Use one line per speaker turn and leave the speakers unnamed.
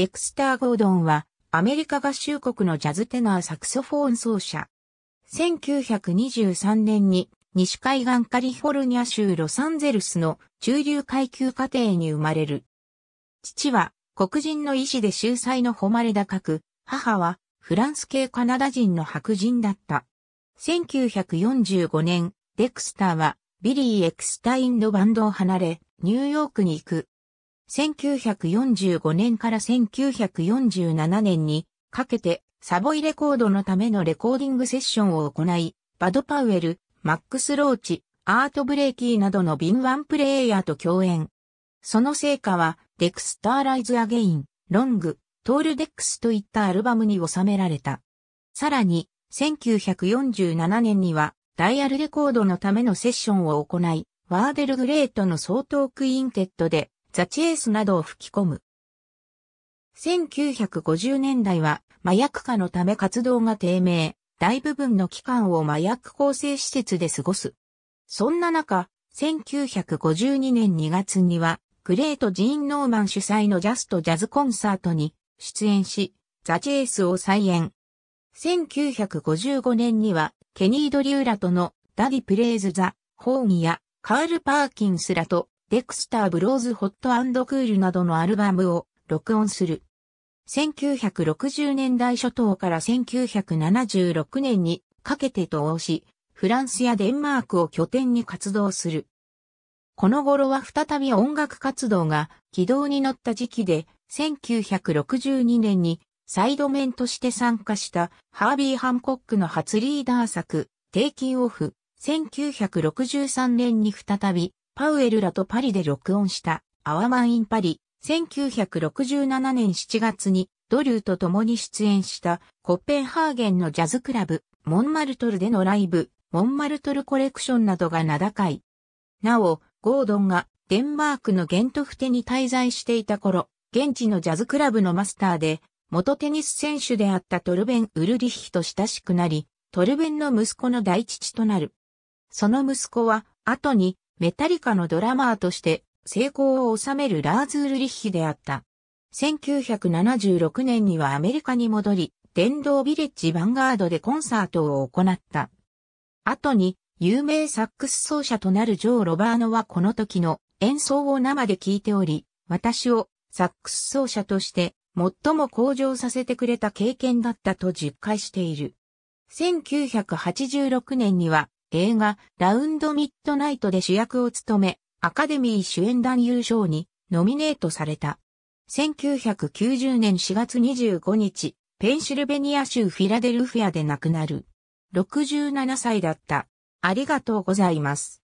デクスター・ゴードンは、アメリカ合衆国のジャズテナーサクソフォン奏者。1923年に、西海岸カリフォルニア州ロサンゼルスの中流階級家庭に生まれる。父は黒人の医師で秀才の誉れ高く、母はフランス系カナダ人の白人だった。1945年、デクスターはビリー・エクスタインのバンドを離れ、ニューヨークに行く。1945年から1947年にかけてサボイレコードのためのレコーディングセッションを行い、バド・パウエル、マックス・ローチ、アート・ブレイキーなどのビワンプレイヤーと共演。その成果は、デクスター・ライズ・アゲイン、ロング、トール・デックスといったアルバムに収められた。さらに、1947年には、ダイヤルレコードのためのセッションを行い、ワーデル・グレートの総統クインテットで、ザチエースなどを吹き込む。1950年代は麻薬化のため活動が低迷、大部分の期間を麻薬構成施設で過ごす。そんな中、1952年2月には、グレート・ジーン・ノーマン主催のジャスト・ジャズコンサートに出演し、ザ・チェースを再演。1955年には、ケニー・ドリューラとのダディ・プレイズ・ザ・ホーンやカール・パーキンスらとデクスター・ブローズ・ホットクールなどのアルバムを録音する。1960年代初頭から1976年にかけて投応し、フランスやデンマークを拠点に活動する。この頃は再び音楽活動が軌道に乗った時期で、1962年にサイド面として参加したハービー・ハンコックの初リーダー作、テイキンオフ、1963年に再びパウエルらとパリで録音した、アワマン・イン・パリ、1967年7月に、ドリューと共に出演した、コッペンハーゲンのジャズクラブ、モンマルトルでのライブ、モンマルトルコレクションなどが名高い。なお、ゴードンがデンマークのゲントフテに滞在していた頃、現地のジャズクラブのマスターで、元テニス選手であったトルベン・ウルリヒと親しくなり、トルベンの息子の大父となる。その息子は、後にメタリカのドラマーとして成功を収めるラーズ・ウルリッヒであった。1976年にはアメリカに戻り、電動ビレッジヴァンガードでコンサートを行った。後に、有名サックス奏者となるジョー・ロバーノはこの時の演奏を生で聴いており、私をサックス奏者として最も向上させてくれた経験だったと実感している。1986年には映画ラウンドミッドナイトで主役を務め、アカデミー主演男優賞にノミネートされた。1990年4月25日、ペンシルベニア州フィラデルフィアで亡くなる。67歳だった。ありがとうございます。